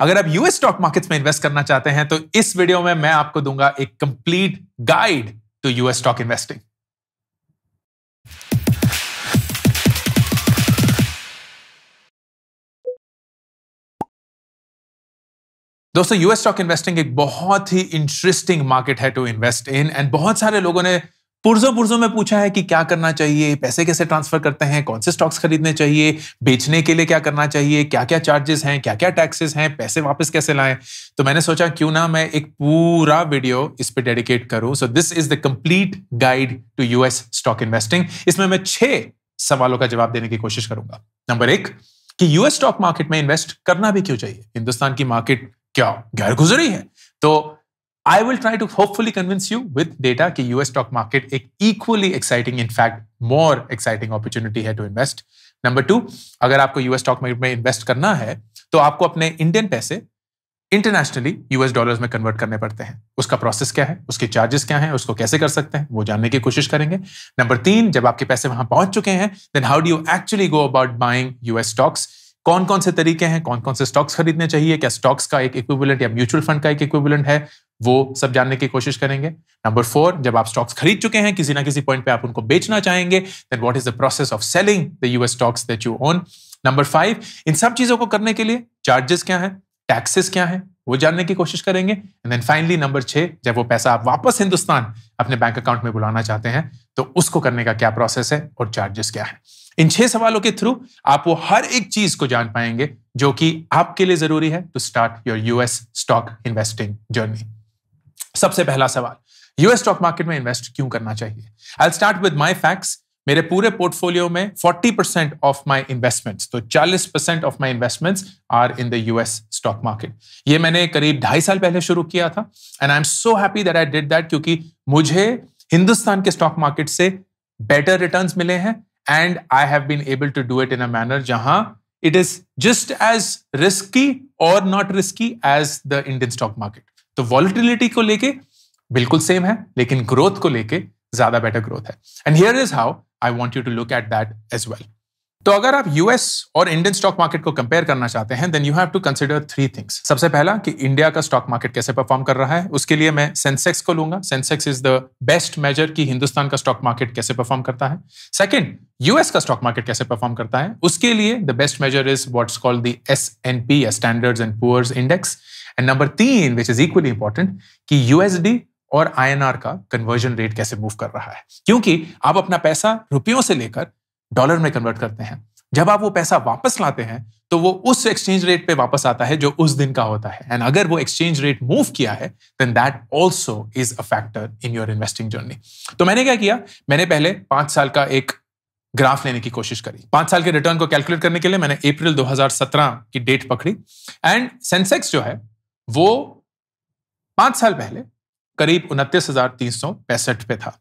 अगर आप US stock markets में इन्वेस्ट करना चाहते हैं तो इस वीडियो में मैं आपको दूंगा एक complete guide to US stock investing दोस्तों यूएस स्टॉक इन्वेस्टिंग एक बहुत ही इंटरेस्टिंग मार्केट है टू इन्वेस्ट इन एंड बहुत सारे लोगों ने पुरजों पुरजों में पूछा है कि क्या करना चाहिए पैसे कैसे ट्रांसफर करते हैं कौन से स्टॉक्स खरीदने चाहिए बेचने के लिए क्या करना चाहिए क्या क्या चार्जेस हैं क्या क्या टैक्सेस हैं पैसे वापस कैसे लाएं तो मैंने सोचा क्यों ना मैं एक पूरा वीडियो इस पर डेडिकेट करूं so this is the complete guide to US stock investing इसमें मैं छह सवालों का जवाब देने की कोशिश करूंगा नंबर एक कि यूएस स्टॉक मार्केट में इन्वेस्ट करना भी क्यों चाहिए हिंदुस्तान की मार्केट क्या गैर गुजरी है तो I will try to hopefully convince you with data कि यूएस स्टॉक मार्केट एक equally exciting in fact more exciting opportunity है टू इन्वेस्ट नंबर टू अगर आपको यूएस स्टॉक मार्केट में इन्वेस्ट करना है तो आपको अपने इंडियन पैसे इंटरनेशनली यूएस डॉलर में कन्वर्ट करने पड़ते हैं उसका प्रोसेस क्या है उसके चार्जेस क्या है उसको कैसे कर सकते हैं वो जानने की कोशिश करेंगे नंबर तीन जब आपके पैसे वहां पहुंच चुके हैं then how do you actually go about buying US stocks कौन कौन से तरीके हैं कौन कौन से स्टॉक्स खरीदने चाहिए क्या स्टॉक्स का एक इक्विवेलेंट या म्यूचुअल फंड का एक इक्विवेलेंट है वो सब जानने की कोशिश करेंगे नंबर फोर जब आप स्टॉक्स खरीद चुके हैं किसी ना किसी पॉइंट पे आप उनको बेचना चाहेंगे then what is the process of selling the US stocks that you own number five इन सब चीजों को करने के लिए चार्जेस क्या है टैक्सेस क्या है वो जानने की कोशिश करेंगे एंड देन फाइनली नंबर छह जब वो पैसा आप वापस हिंदुस्तान अपने बैंक अकाउंट में बुलाना चाहते हैं तो उसको करने का क्या प्रोसेस है और चार्जेस क्या है इन छह सवालों के थ्रू आप वो हर एक चीज को जान पाएंगे जो कि आपके लिए जरूरी है to start your US stock investing journey सबसे पहला सवाल यूएस स्टॉक मार्केट में इन्वेस्ट क्यों करना चाहिए I start with my facts मेरे पूरे पोर्टफोलियो में 40 परसेंट ऑफ माई इन्वेस्टमेंट्स तो 40 percent of my investments are in the US stock market ये मैंने करीब ढाई साल पहले शुरू किया था and I am so happy that I did that क्योंकि मुझे हिंदुस्तान के स्टॉक मार्केट से बेटर रिटर्न मिले हैं and I have been able to do it in a manner जहां it is just as risky और not risky as the Indian stock market तो volatility को लेके बिल्कुल सेम है लेकिन ग्रोथ को लेके ज्यादा बेटर ग्रोथ है and here is how I want you to look at that as well तो अगर आप यूएस और इंडियन स्टॉक मार्केट को कंपेयर करना चाहते हैं then you have to consider three things सबसे पहला कि इंडिया का स्टॉक मार्केट कैसे परफॉर्म कर रहा है उसके लिए मैं सेंसेक्स को लूंगा Sensex is the best measure कि हिंदुस्तान का स्टॉक मार्केट कैसे परफॉर्म करता है सेकंड यूएस का स्टॉक मार्केट कैसे परफॉर्म करता है उसके लिए the best measure is what's called the S N P standard and Poor's index and number तीन विच इज इक्वली इंपॉर्टेंट कि यूएसडी और आईएनआर का कन्वर्जन रेट कैसे मूव कर रहा है क्योंकि आप अपना पैसा रुपयों से लेकर डॉलर में कन्वर्ट करते हैं जब आप वो पैसा वापस लाते हैं तो वो उस एक्सचेंज रेट पे वापस आता है जो उस दिन का होता है एंड अगर वो एक्सचेंज रेट मूव किया है then that also is a factor in your investing journey तो मैंने क्या किया मैंने पहले पांच साल का एक ग्राफ लेने की कोशिश करी पांच साल के रिटर्न को कैलकुलेट करने के लिए मैंने अप्रैल 2017 की डेट पकड़ी एंड सेंसेक्स जो है वो पांच साल पहले करीब उनतीस पे था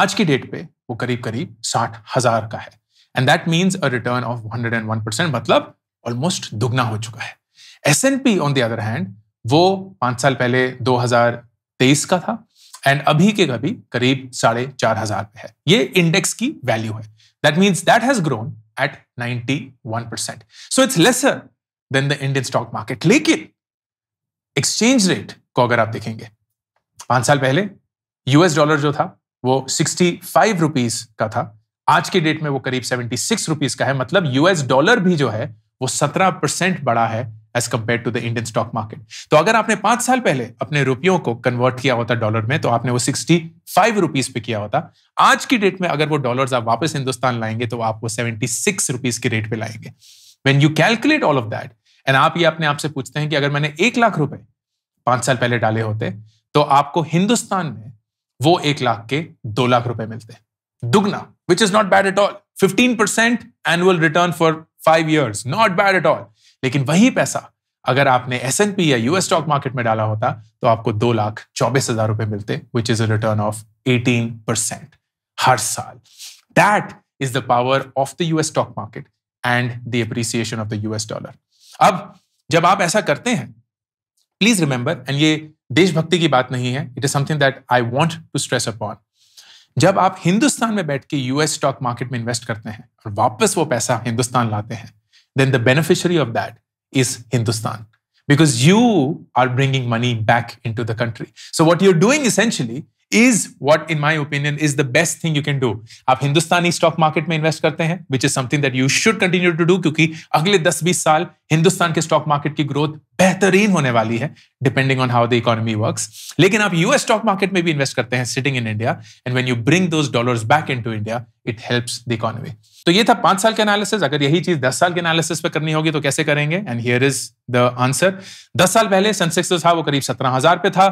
आज की डेट पे वो करीब करीब साठ हजार का है and that means a return of hundred and one percent मतलब ऑलमोस्ट दुगना हो चुका है S N P on the other hand वो पांच साल पहले 2023 का था एंड अभी के कभी करीब साढ़े चार हजार पे है ये इंडेक्स की वैल्यू है that means that has grown at 91 percent so it's lesser than the Indian stock market लेकिन एक्सचेंज रेट को अगर आप देखेंगे पांच साल पहले यूएस डॉलर जो था वो सिक्सटी फाइव रुपीज का था आज के डेट में वो करीब सेवेंटी सिक्स रुपीज का है मतलब यूएस डॉलर भी जो है वो सत्रह परसेंट बड़ा है as compare to the Indian stock market तो अगर आपने पांच साल पहले अपने रुपयों को कन्वर्ट किया होता डॉलर में तो आपने वो सिक्सटी फाइव रुपीज पे किया होता आज की डेट में अगर वो डॉलर आप वापस हिंदुस्तान लाएंगे तो आप वो सेवेंटी सिक्स रुपीज के रेट पे लाएंगे when you calculate all of that and आप ये अपने आप से पूछते हैं कि अगर मैंने एक लाख रुपए पांच साल पहले डाले होते तो आपको हिंदुस्तान में वो एक लाख के दो लाख रुपए मिलते हैं दुगना which is not bad at all fifteen percent annual return for five years not bad at all लेकिन वही पैसा अगर आपने एस एन पी या यूएस स्टॉक मार्केट में डाला होता तो आपको दो लाख चौबीस हजार रुपए मिलते which is a return of eighteen percent हर साल that is the power of the US stock market and the appreciation of the US dollar अब जब आप ऐसा करते हैं प्लीज रिमेंबर एंड ये देशभक्ति की बात नहीं है it is something that I want to stress upon जब आप हिंदुस्तान में बैठ के यूएस स्टॉक मार्केट में इन्वेस्ट करते हैं और वापस वो पैसा हिंदुस्तान लाते हैं then the beneficiary of that is Hindustan because you are bringing money back in to the country so what you're doing essentially is what in my opinion is the best thing you can do आप Hindustani stock market में invest करते हैं which is something that you should continue to do क्योंकि अगले दस बीस साल हिंदुस्तान के स्टॉक मार्केट की ग्रोथ बेहतरीन होने वाली है depending on how the economy work लेकिन आप यूएस स्टॉक मार्केट में भी इन्वेस्ट करते हैं sitting in India and when you bring those dollar back in to India it help the economy तो ये था पांच साल के एनालिसिस अगर यही चीज दस साल के एनालिसिस पे करनी होगी तो कैसे करेंगे and here is the answer दस साल पहले सेंसेक्स जो था वो करीब सत्रह हजार पे था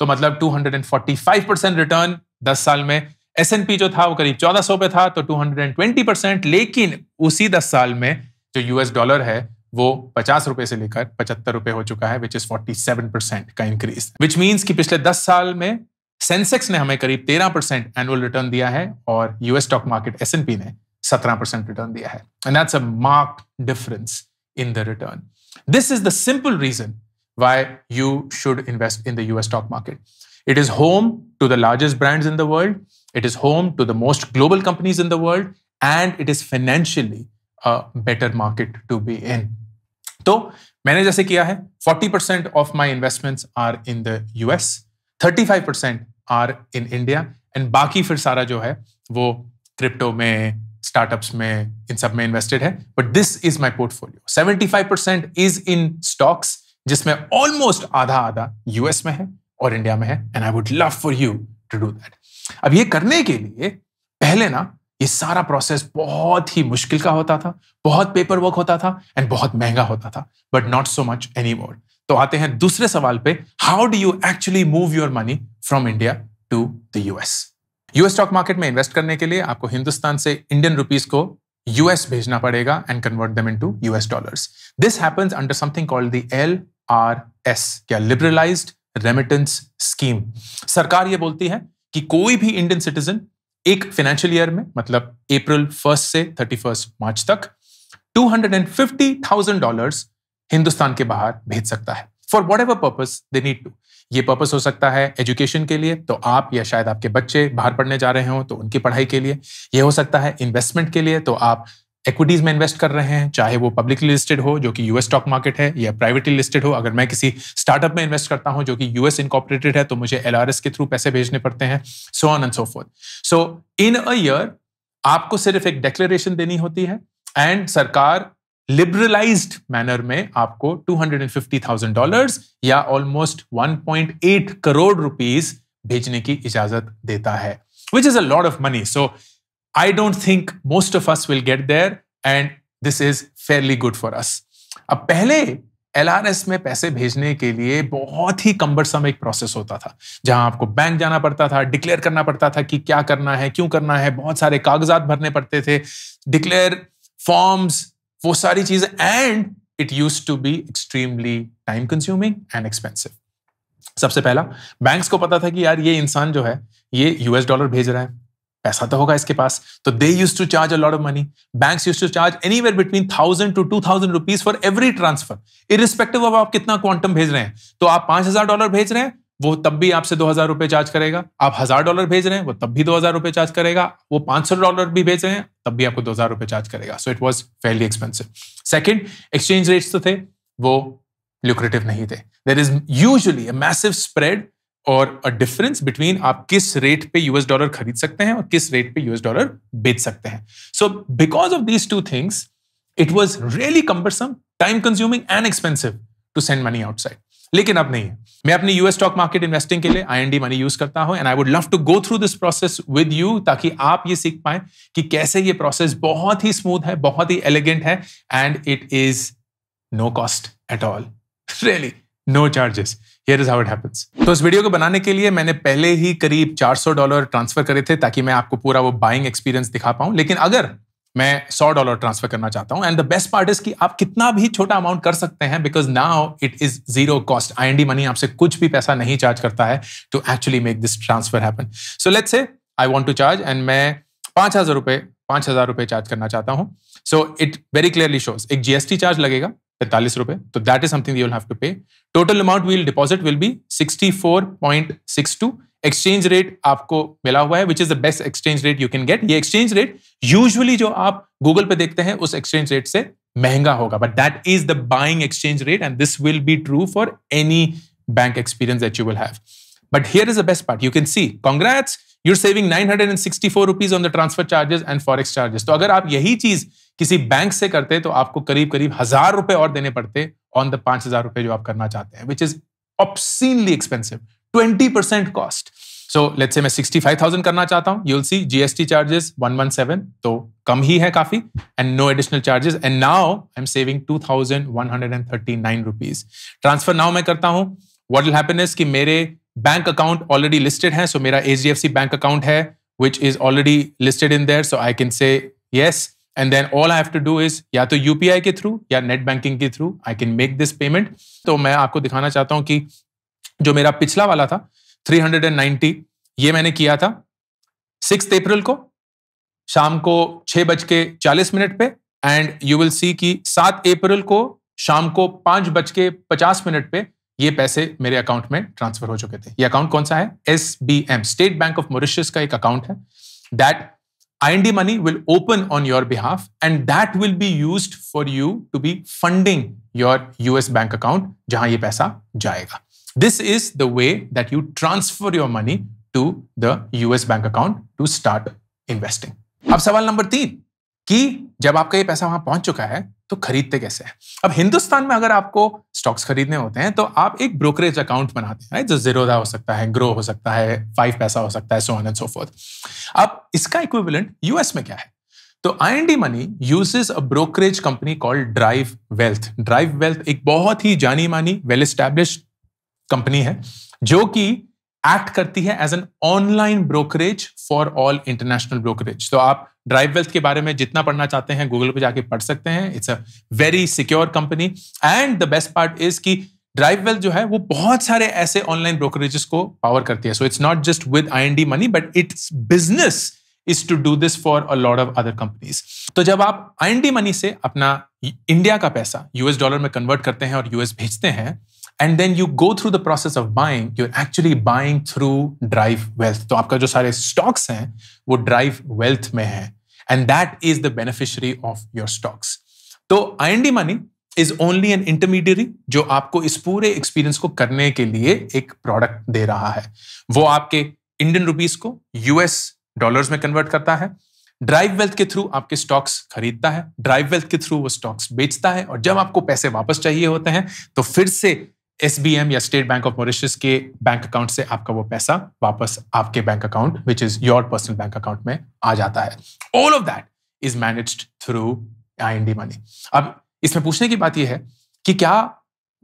तो मतलब 245 परसेंट रिटर्न 10 साल में एस जो था वो करीब 1400 पे था तो 220 परसेंट लेकिन उसी 10 साल में जो यूएस डॉलर है वो पचास रुपए से लेकर पचहत्तर रुपए हो चुका है विच इज 47 परसेंट का इंक्रीज विच मीन्स कि पिछले 10 साल में सेंसेक्स ने हमें करीब तेरह परसेंट एनुअल रिटर्न दिया है और US stock market S N P ने सत्रह परसेंट रिटर्न दिया है and that's a mark difference in the return this is the simple reason why you should invest in the US stock market. It is home to the largest brands in the world, it is home to the most global companies in the world, and it is financially a better market to be in. So, मैंने जैसे किया है 40% of my investments are in the US 35% are in India and बाकी फिर सारा जो है वो क्रिप्टो में स्टार्टअप्स में इन सब में इन्वेस्टेड है but this is portfolio 75% is in stocks जिसमें ऑलमोस्ट आधा आधा यूएस में है और इंडिया में है and I would love for you to do that अब ये करने के लिए पहले ना ये सारा प्रोसेस बहुत ही मुश्किल का होता था बहुत पेपर वर्क होता था एंड बहुत महंगा होता था but not so much any more तो आते हैं दूसरे सवाल पे how do you actually move your money from India to the US US stock market में इन्वेस्ट करने के लिए आपको हिंदुस्तान से इंडियन रुपीज को यूएस भेजना पड़ेगा and convert them into US dollars this happens under something called the L R S क्या लिबरलाइज रेमिटेंस स्कीम सरकार ये बोलती है कि कोई भी इंडियन सिटीजन एक फाइनेंशियल ईयर में मतलब अप्रैल फर्स्ट से थर्टी फर्स्ट मार्च तक two hundred and fifty thousand dollar Hindustan के बाहर भेज सकता है for whatever purpose they need to ये पर्पज हो सकता है एजुकेशन के लिए तो आप या शायद आपके बच्चे बाहर पढ़ने जा रहे हो तो उनकी पढ़ाई के लिए ये हो सकता है इन्वेस्टमेंट के लिए तो आप इक्विटीज में इन्वेस्ट कर रहे हैं चाहे वो पब्लिकली लिस्टेड हो जो कि यूएस स्टॉक मार्केट है या प्राइवेटली लिस्टेड हो अगर मैं किसी स्टार्टअप में इन्वेस्ट करता हूं जो कि यूएस इनकॉपरेटेड है तो मुझे एल के थ्रू पैसे भेजने पड़ते हैं so on and so forth so in a year आपको सिर्फ एक डेक्लेरेशन देनी होती है एंड सरकार लिबरलाइज्ड मैनर में आपको two hundred and fifty thousand dollar या almost one point eight crore rupees भेजने की इजाजत देता है which is a lot of money so I don't think most of us will get there and this is fairly good for us. अब पहले L में पैसे भेजने के लिए बहुत ही कम्बरसम एक प्रोसेस होता था जहां आपको बैंक जाना पड़ता था डिक्लेयर करना पड़ता था कि क्या करना है क्यों करना है बहुत सारे कागजात भरने पड़ते थे डिक्लेयर फॉर्म्स वो सारी चीजें and it use to be extremely time consuming and expensive सबसे पहला बैंक्स को पता था कि यार ये इंसान जो है ये यूएस डॉलर भेज रहा है पैसा तो होगा इसके पास तो they used to charge a lot of money bank used to charge anywhere between thousand to two thousand rupees for every transfer irrespective of आप कितना क्वांटम भेज रहे हैं तो आप पांच हजार डॉलर भेज रहे हैं वो तब भी आपसे दो हजार रुपए चार्ज करेगा आप हजार डॉलर भेज रहे हैं वो तब भी दो हजार रुपए चार्ज करेगा वो पांच सौ डॉलर भी भेज रहे हैं तब भी आपको दो हजार रुपए चार्ज करेगा so it was fairly expensive second exchange rates तो थे वो ल्यूक्रेटिव नहीं थे there is usually massive spread और अ डिफरेंस बिटवीन आप किस रेट पे यूएस डॉलर खरीद सकते हैं और किस रेट पे यूएस डॉलर बेच सकते हैं so because of these two things it was really cumbersome time consuming and expensive to send money outside लेकिन अब नहीं है मैं अपनी यूएस स्टॉक मार्केट इन्वेस्टिंग के लिए आई मनी यूज करता हूं and I would love to go through this process with you ताकि आप ये सीख पाए कि कैसे ये प्रोसेस बहुत ही स्मूथ है बहुत ही एलिगेंट है and it is no cost at all really no charges here is how it happens तो इस वीडियो को बनाने के लिए मैंने पहले ही करीब 400 डॉलर ट्रांसफर करे थे ताकि मैं आपको पूरा वो बाइंग एक्सपीरियंस दिखा पाऊं लेकिन अगर मैं 100 डॉलर ट्रांसफर करना चाहता हूं and the best part is कि आप कितना भी छोटा अमाउंट कर सकते हैं because now it is zero cost I money आपसे कुछ भी पैसा नहीं चार्ज करता है to actually make this transfer happen so let's say I want to charge and मैं पांच हजार रुपये पांच हजार रुपये चार्ज करना चाहता हूँ so it very clearly shows एक जीएसटी चार्ज लगेगा पैंतालीस रुपए तो that is something you will have to pay total amount we'll deposit will be sixty four point six two exchange rate आपको मिला हुआ है which is the best exchange rate you can get ये exchange rate usually जो आप Google पे देखते हैं उस एक्सचेंज रेट से महंगा होगा but that is the buying exchange rate and this will be true for any bank experience that you will have but here is the best part you can see congrats are saving nine hundred and sixty four rupees on the transfer charges and forex charges तो अगर आप यही चीज किसी bank से करते तो आपको करीब करीब हजार रुपए और देने पड़ते ऑन द पांच हजार रुपए जो आप करना चाहते हैं which is obscenely expensive twenty percent cost so let's say मैं सिक्सटी फाइव थाउजेंड करना चाहता हूं you'll see GST charges one one seven तो कम ही है काफी and no additional charges and now I am saving two thousand one hundred and thirty nine rupees transfer now मैं करता हूं वॉट विल हैपन कि मेरे बैंक अकाउंट ऑलरेडी लिस्टेड है सो so मेरा H D F C bank account है which is already listed in there so I can say yes and then all I have to do is या तो UPI के through या net banking के through I can make this payment तो मैं आपको दिखाना चाहता हूँ कि जो मेरा पिछला वाला था 390 ये मैंने किया था सिक्स अप्रैल को शाम को छः बज के चालीस मिनट पे एंड यू विल सी कि सात अप्रैल को शाम को पाँच बज के पचास मिनट पे ये पैसे मेरे अकाउंट में ट्रांसफर हो चुके थे ये अकाउंट कौन सा है S B M state bank of Mauritius का एक अकाउंट है that IND money will open on your behalf, and that will be used for you to be funding your US bank account, जहां ये पैसा जाएगा. This is the way that you transfer your money to the US bank account to start investing. अब सवाल number तीन कि जब आपका ये पैसा वहां पहुंच चुका है तो खरीदते कैसे हैं अब हिंदुस्तान में अगर आपको स्टॉक्स खरीदने होते हैं तो आप एक ब्रोकरेज अकाउंट बनाते हैं जो जीरोधा हो सकता है ग्रो हो सकता है फाइव पैसा हो सकता है so on and so forth अब इसका इक्विवेलेंट यूएस में क्या है तो I N D money uses a brokerage company called Drive Wealth Drive Wealth एक बहुत ही जानी मानी वेल स्टैब्लिश कंपनी है जो कि एक्ट करती है as an online brokerage for all international brokerage तो आप ड्राइव वेल्थ के बारे में जितना पढ़ना चाहते हैं गूगल पे जाके पढ़ सकते हैं it's a very secure company and the best part is की ड्राइव वेल्थ जो है वो बहुत सारे ऐसे ऑनलाइन ब्रोकरेजेस को पावर करती है so it's not just with I N D money but its business is to do this for a lot of other companies तो जब आप आई एन डी मनी से अपना इंडिया का पैसा यूएस डॉलर में कन्वर्ट करते हैं और यूएस भेजते हैं and then you go through the process of buying you are actually buying through Drive Wealth तो आपका जो सारे स्टॉक्स हैं वो ड्राइव वेल्थ में है and that is the beneficiary of your stocks तो I N D money is only an intermediary जो आपको इस पूरे एक्सपीरियंस को करने के लिए एक प्रोडक्ट दे रहा है वो आपके इंडियन रुपीज को यूएस डॉलर्स में कन्वर्ट करता है ड्राइव वेल्थ के थ्रू आपके स्टॉक्स खरीदता है ड्राइव वेल्थ के थ्रू वो स्टॉक्स बेचता है और जब आपको पैसे वापस चाहिए होते हैं तो फिर से एस बी एम या स्टेट बैंक ऑफ मॉरिशस के बैंक अकाउंट से आपका वो पैसा वापस आपके bank account which is your personal bank account में आ जाता है all of that is manage through I N D money अब इसमें पूछने की बात यह है कि क्या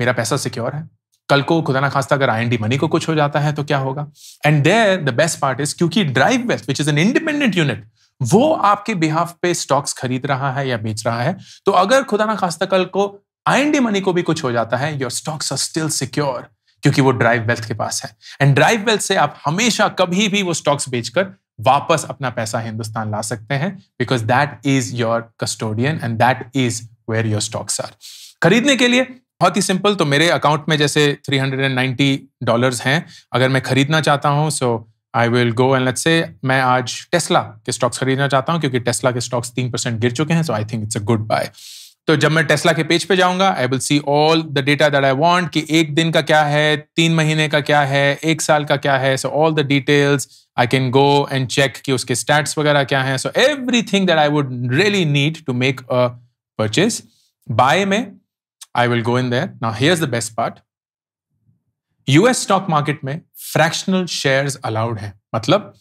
मेरा पैसा सिक्योर है कल को खुदा ना खास्ता अगर आई एन डी मनी को कुछ हो जाता है तो क्या होगा and there the best part is क्योंकि Drive Wealth which is an independent unit वो आपके बिहाफ पे स्टॉक्स खरीद रहा है या बेच रहा है तो अगर खुदा ना खास्ता कल को आईएनडी मनी को भी कुछ हो जाता है your stocks are still secure क्योंकि वो ड्राइव वेल्थ के पास है एंड ड्राइव वेल्थ से आप हमेशा कभी भी वो स्टॉक्स बेचकर वापस अपना पैसा हिंदुस्तान ला सकते हैं because that is your custodian and that is where your stocks are खरीदने के लिए बहुत ही सिंपल तो मेरे अकाउंट में जैसे 390 डॉलर्स हैं अगर मैं खरीदना चाहता हूँ so I will go and let's say मैं आज टेस्ला के स्टॉक्स खरीदना चाहता हूँ क्योंकि टेस्ला के स्टॉक्स तीन परसेंट गिर चुके हैं so I think it's a good buy तो जब मैं टेस्ला के पेज पे जाऊंगा I will see all the data that I want कि एक दिन का क्या है तीन महीने का क्या है एक साल का क्या है so all the details I can go and check कि उसके स्टैट्स वगैरह क्या हैं so everything that I would really need to make a purchase buy में I will go in there now here is the best part US stock market में fractional shares allowed है मतलब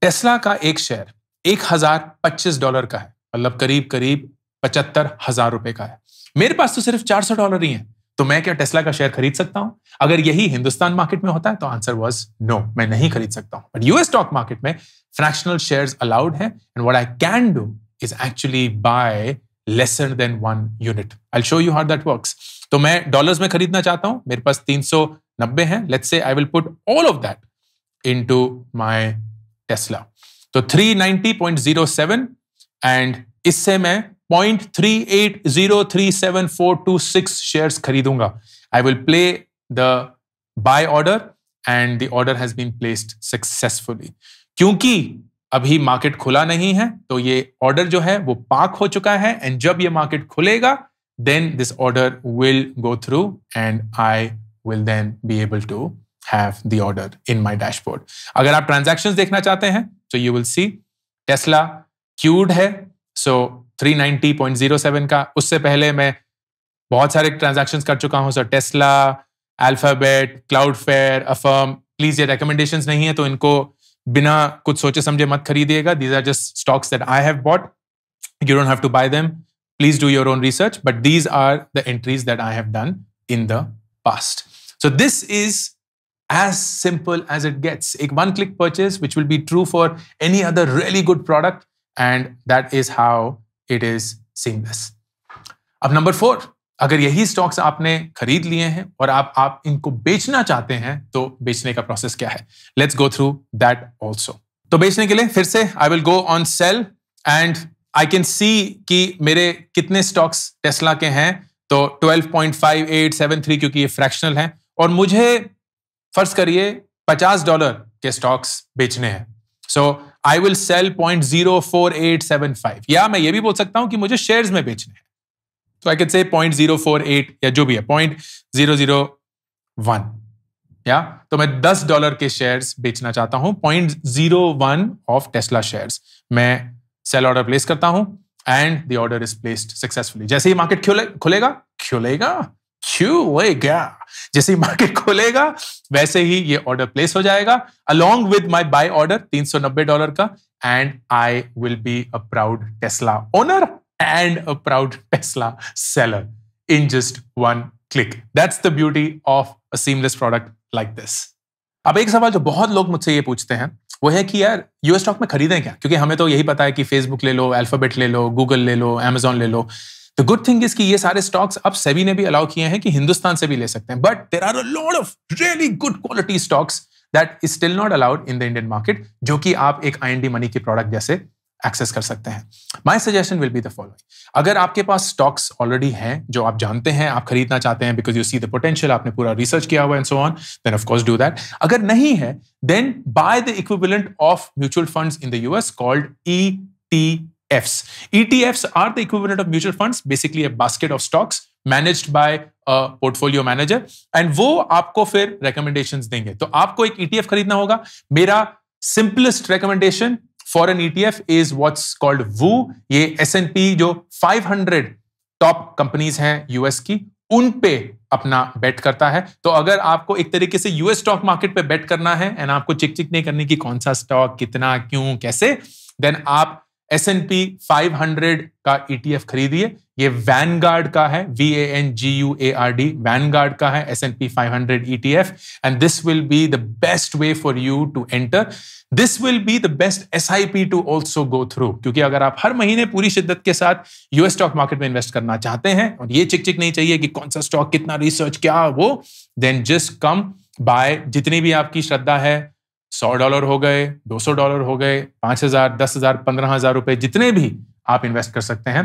Tesla का एक share एक हजार पच्चीस dollar का है मतलब करीब करीब पचहत्तर हजार रुपए का है मेरे पास तो सिर्फ चार सौ डॉलर ही है तो मैं क्या टेस्ला का शेयर खरीद सकता हूं अगर यही हिंदुस्तान मार्केट में होता है तो आंसर वॉज नो मैं नहीं खरीद सकता हूं बट यूएस स्टॉक मार्केट में फ्रैक्शनल शेयर अलाउड है and what I can do is actually buy lesser than one unit I show you how that work तो मैं डॉलर में खरीदना चाहता हूं मेरे पास तीन सौ नब्बे हैं let say I will put all of that into my Tesla तो three ninety point zero seven and इससे मैं point three eight zero three seven four two six share खरीदूंगा I will play the buy order and the order has been placed successfully क्योंकि अभी market खुला नहीं है तो ये ऑर्डर जो है वो पार्क हो चुका है एंड जब ये मार्केट खुलेगा then this order will go through and I will then be able to have the order in my dashboard अगर आप ट्रांजेक्शन देखना चाहते हैं तो you will see Tesla queued है सो 390.07 का उससे पहले मैं बहुत सारे ट्रांजेक्शन कर चुका हूँ sir Tesla Alphabet fair Affirm please ये रिकमेंडेशन नहीं है तो इनको बिना कुछ सोचे समझे मत खरीदिएगा these are just stocks that I have bought you don't have to buy them please do your own research but these are the entries that I have done in the past so this is as simple as it gets एक one click purchase which will be true for any other really good product and that is how it is seamless अब number four अगर यही stocks आपने खरीद लिए हैं और आप आप इनको बेचना चाहते हैं तो बेचने का प्रोसेस क्या है let's go through that also तो बेचने के लिए फिर से I will go on sell and I can see कि मेरे कितने स्टॉक्स टेस्ला के हैं तो 12.5873 क्योंकि ये फ्रैक्शनल है और मुझे फर्ज करिए 50 डॉलर के स्टॉक्स बेचने हैं so so, I will sell point zero four eight seven five या मैं ये भी बोल सकता हूं कि मुझे शेयर में बेचने हैं तो I can say point zero four eight या जो भी है पॉइंट जीरो जीरो वन या तो मैं दस डॉलर के शेयर बेचना चाहता हूं point zero one of Tesla share मैं सेल ऑर्डर प्लेस करता हूं and the order is placed successfully जैसे ही मार्केट खुले, खुलेगा खुलेगा छू गया जैसे ही मार्केट खोलेगा वैसे ही ये ऑर्डर प्लेस हो जाएगा along with my buy order 390 dollar का and I will be a proud Tesla owner and a proud Tesla seller in just one click that's the beauty of a seamless product like this अब एक सवाल जो बहुत लोग मुझसे ये पूछते हैं वो है कि यार यूएस स्टॉक में खरीदें क्या क्योंकि हमें तो यही पता है कि फेसबुक ले लो अल्फाबेट ले लो गूगल ले लो अमेजोन ले लो द गुड थिंग इज कि ये सारे स्टॉक्स अब सेबी ने भी अलाउ किए हैं कि हिंदुस्तान से भी ले सकते हैं but there are a lot of really good quality stocks that is still not allowed in the Indian market जो कि आप एक आई मनी के प्रोडक्ट जैसे एक्सेस कर सकते हैं my suggestion will be the following अगर आपके पास स्टॉक्स ऑलरेडी हैं जो आप जानते हैं आप खरीदना चाहते हैं because you see the potential आपने पूरा रिसर्च किया हुआ and so on then of course do that अगर नहीं है then buy the equivalent of mutual fund in the US called E T ETFs. ETFs are the equivalent of mutual funds, basically a basket of stocks managed by a portfolio manager. And वो आपको फिर recommendations देंगे तो आपको एक ETF खरीदना होगा मेरा simplest recommendation for an ETF is what's called VU. ये S&P जो 500 top companies हैं US की उन पे अपना बेट करता है तो अगर आपको एक तरीके से यूएस स्टॉक मार्केट पे बेट करना है एंड आपको चिक चिक नहीं करनी कि कौन सा स्टॉक कितना क्यों कैसे देन आप S N P five hundred का ईटीएफ e खरीदिए ये गार्ड का है V A N G U A R D Vanguard का है S N P five hundred E T F and this will be the best way for you to enter this will be the best S I P to also go through क्योंकि अगर आप हर महीने पूरी शिद्दत के साथ US stock market में इन्वेस्ट करना चाहते हैं और ये चिक चिक नहीं चाहिए कि कौन सा स्टॉक कितना रिसर्च क्या वो देन जस्ट कम बाय जितनी भी आपकी श्रद्धा है सौ डॉलर हो गए दो सौ डॉलर हो गए पांच हजार दस हजार पंद्रह हजार रुपए जितने भी आप इन्वेस्ट कर सकते हैं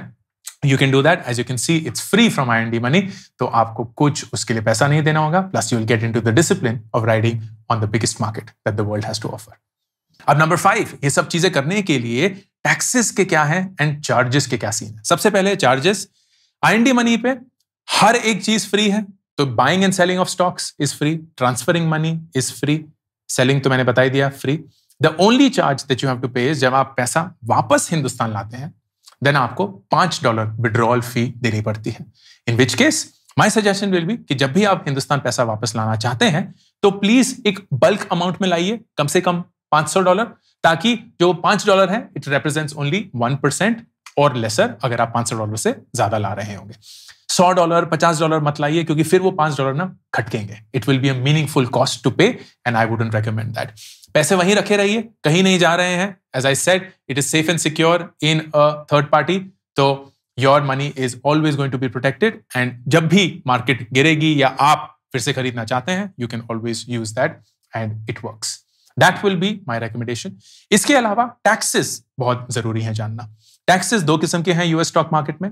you can do that as you can see it's free from I N D money तो आपको कुछ उसके लिए पैसा नहीं देना होगा plus you will get in to the discipline of riding on the biggest market that the world has to offer अब नंबर फाइव ये सब चीजें करने के लिए टैक्सेस के क्या हैं एंड चार्जेस के क्या सीन है सबसे पहले चार्जेस आई एनडी मनी पे हर एक चीज फ्री है तो buying and selling of stocks is free transferring money is free selling तो मैंने बता ही दिया free the only charge that you have to pay जब आप पैसा वापस हिंदुस्तान लाते हैं देन आपको पांच डॉलर विड्रॉल फी देनी पड़ती है in which case my suggestion will be कि जब भी आप हिंदुस्तान पैसा वापस लाना चाहते हैं तो प्लीज एक बल्क अमाउंट में लाइए कम से कम 500 डॉलर ताकि जो पांच डॉलर है it represents only one percent और लेसर अगर आप 500 डॉलर से ज्यादा ला रहे होंगे सौ डॉलर पचास डॉलर मत लाइए क्योंकि फिर वो पांच डॉलर ना खटकेंगे it will be a meaningful cost to pay and I wouldn't recommend that पैसे वहीं रखे रहिए कहीं नहीं जा रहे हैं as I said it is safe and secure in a third party तो your money is always going to be protected and जब भी मार्केट गिरेगी या आप फिर से खरीदना चाहते हैं you can always use that and it work that will be my recommendation इसके अलावा टैक्सेस बहुत जरूरी है जानना टैक्सेस दो किस्म के हैं यूएस स्टॉक मार्केट में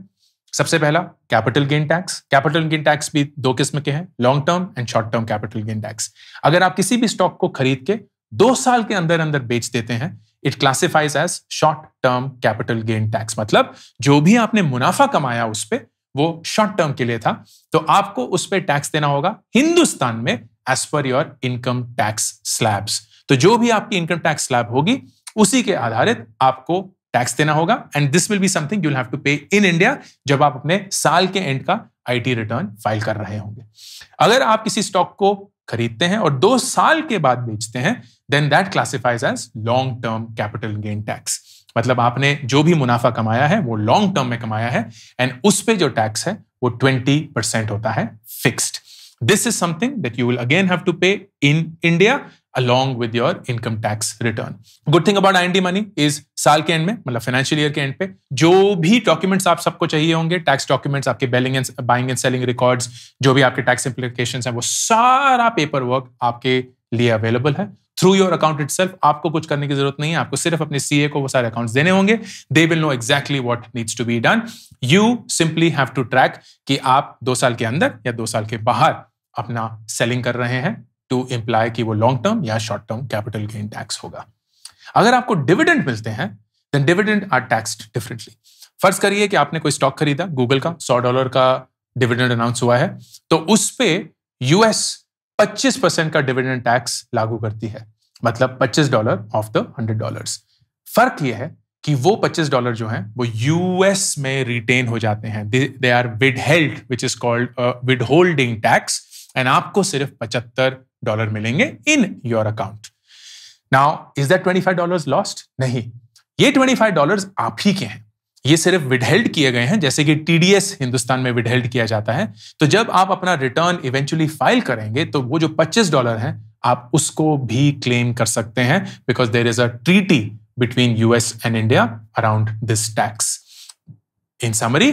सबसे पहला capital gain tax capital gain tax भी दो किस्म के हैं long term and short term capital gain tax अगर आप किसी भी स्टॉक को खरीद के दो साल के अंदर अंदर बेच देते हैं it classifies as short term capital gain tax मतलब जो भी आपने मुनाफा कमाया उस पर वो शॉर्ट टर्म के लिए था तो आपको उस पर टैक्स देना होगा हिंदुस्तान में as per your income tax slabs तो जो भी आपकी इनकम टैक्स स्लैब होगी उसी के आधारित आपको टैक्स देना होगा and this will be something you have to pay in India जब आप अपने साल के एंड का आईटी रिटर्न फाइल कर रहे होंगे अगर आप किसी स्टॉक को खरीदते हैं और दो साल के बाद बेचते हैं then that classifies as long term capital gain tax मतलब आपने जो भी मुनाफा कमाया है वो लॉन्ग टर्म में कमाया है एंड उस पर जो टैक्स है वो ट्वेंटी परसेंट होता है fixed this is something that you will again have to pay in India along with your income tax return. Good thing about IND money is साल के एंड में मतलब फाइनेंशियल ईयर के and पे जो भी डॉक्यूमेंट्स आप सबको चाहिए होंगे टैक्स डॉक्यूमेंट्स आपके billing and buying and selling records जो भी आपके टैक्स इंप्लीकेशन है वो सारा पेपर वर्क आपके लिए अवेलेबल है थ्रू योर अकाउंट इट आपको कुछ करने की जरूरत नहीं है आपको सिर्फ अपने सीए को वो सारे अकाउंट्स देने होंगे they will know exactly what needs to be done you simply have to track कि आप दो साल के अंदर या दो साल के बाहर अपना सेलिंग कर रहे हैं टू इम्प्लाई कि वो लॉन्ग टर्म या short term capital gain tax होगा अगर आपको डिविडेंड मिलते हैं then dividend are tax differently फर्ज करिए कि आपने कोई स्टॉक खरीदा गूगल का सौ डॉलर का डिविडेंड अनाउंस हुआ है तो उस पर यूएस पच्चीस परसेंट का डिविडेंड टैक्स लागू करती है मतलब पच्चीस dollar of the hundred dollar फर्क यह है कि वो पच्चीस डॉलर जो है वो यूएस में रिटेन हो जाते हैं they are withheld which is called withholding tax and आपको सिर्फ पचहत्तर डॉलर मिलेंगे in your account now is that twenty five dollar lost नहीं ये ट्वेंटी फाइव डॉलर आप ही के हैं ये सिर्फ विडहेल्ड किए गए हैं जैसे कि टीडीएस हिंदुस्तान में विडहेल्ड किया जाता है तो जब आप अपना रिटर्न इवेंचुअली फाइल करेंगे तो वो जो 25 डॉलर है आप उसको भी क्लेम कर सकते हैं because there is a treaty between US and India around this tax in summary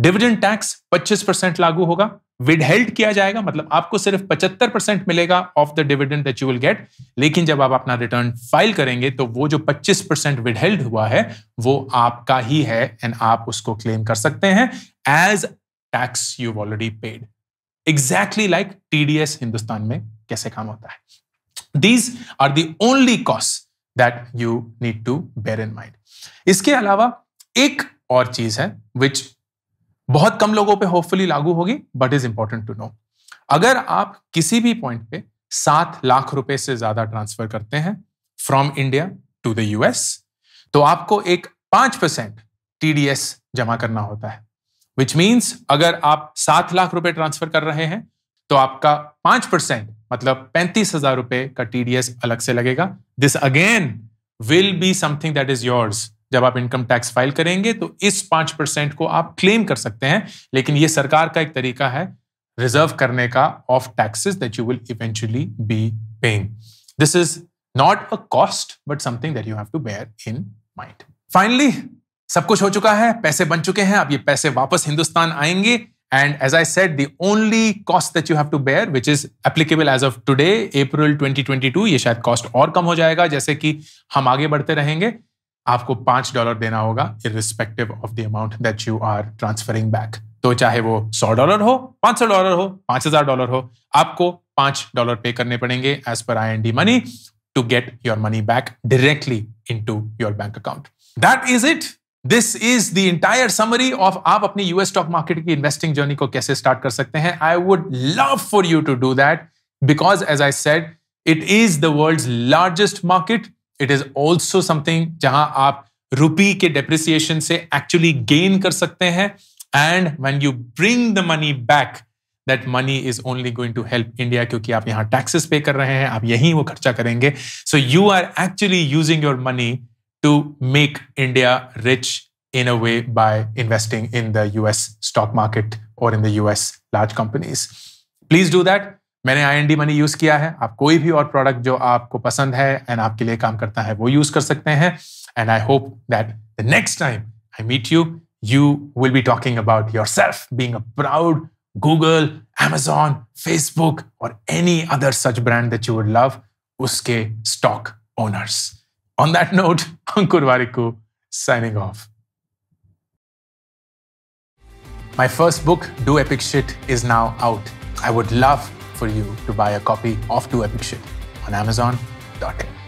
dividend tax 25 percent लागू होगा विडहेल्ड किया जाएगा मतलब आपको सिर्फ 75 परसेंट मिलेगा of the dividend that you will get लेकिन जब आप अपना रिटर्न फाइल करेंगे तो वो जो 25 परसेंट विडहेल्ड हुआ है वो आपका ही है एंड आप उसको क्लेम कर सकते हैं as tax you already paid exactly like TDS Hindustan में कैसे काम होता है these are the only cost that you need to bear in mind इसके अलावा एक और चीज है विच बहुत कम लोगों पे होपफुली लागू होगी but is important to know अगर आप किसी भी पॉइंट पे सात लाख रुपए से ज्यादा ट्रांसफर करते हैं from India to the US तो आपको एक पांच परसेंट टीडीएस जमा करना होता है विच मीन्स अगर आप सात लाख रुपए ट्रांसफर कर रहे हैं तो आपका पांच परसेंट मतलब पैंतीस हजार रुपए का टीडीएस अलग से लगेगा this again will be something that is yours जब आप इनकम टैक्स फाइल करेंगे तो इस पांच परसेंट को आप क्लेम कर सकते हैं लेकिन ये सरकार का एक तरीका है रिजर्व करने का of taxes that you will eventually be paying this is not a cost but something that you have to bear in mind finally सब कुछ हो चुका है पैसे बन चुके हैं अब ये पैसे वापस हिंदुस्तान आएंगे and as I said, the only cost that you have to bear which is applicable as of today April 2022, ये शायद कॉस्ट और कम हो जाएगा जैसे कि हम आगे बढ़ते रहेंगे आपको पांच डॉलर देना होगा irrespective of the amount that you are transferring back तो चाहे वो सौ डॉलर हो पांच सौ डॉलर हो पांच हजार डॉलर हो आपको पांच डॉलर पे करने पड़ेंगे as per I N D money to get your money back directly into your bank account that is it this is the entire summary of आप अपनी यूएस स्टॉक मार्केट की investing journey को कैसे start कर सकते हैं I would love for you to do that because as I said it is the world largest market it is also something जहां आप रुपी के डेप्रिसिएशन से एक्चुअली गेन कर सकते हैं and when you bring the money back that money is only going to help India क्योंकि आप यहाँ टैक्सेस पे कर रहे हैं आप यहीं वो खर्चा करेंगे so you are actually using your money to make India rich in a way by investing in the US stock market or in the US large companies. Please do that. मैंने I N D money use किया है आप कोई भी और product जो आपको पसंद है एंड आपके लिए काम करता है वो यूज़ कर सकते हैं and I hope that the next time I meet you you will be talking about yourself being proud Google Amazon Facebook और any other such brand that you would love उसके stock owners on that note Ankur Warikoo signing off my first book do epic shit is now out I would love for you to buy a copy of To Epic Shit on Amazon.in.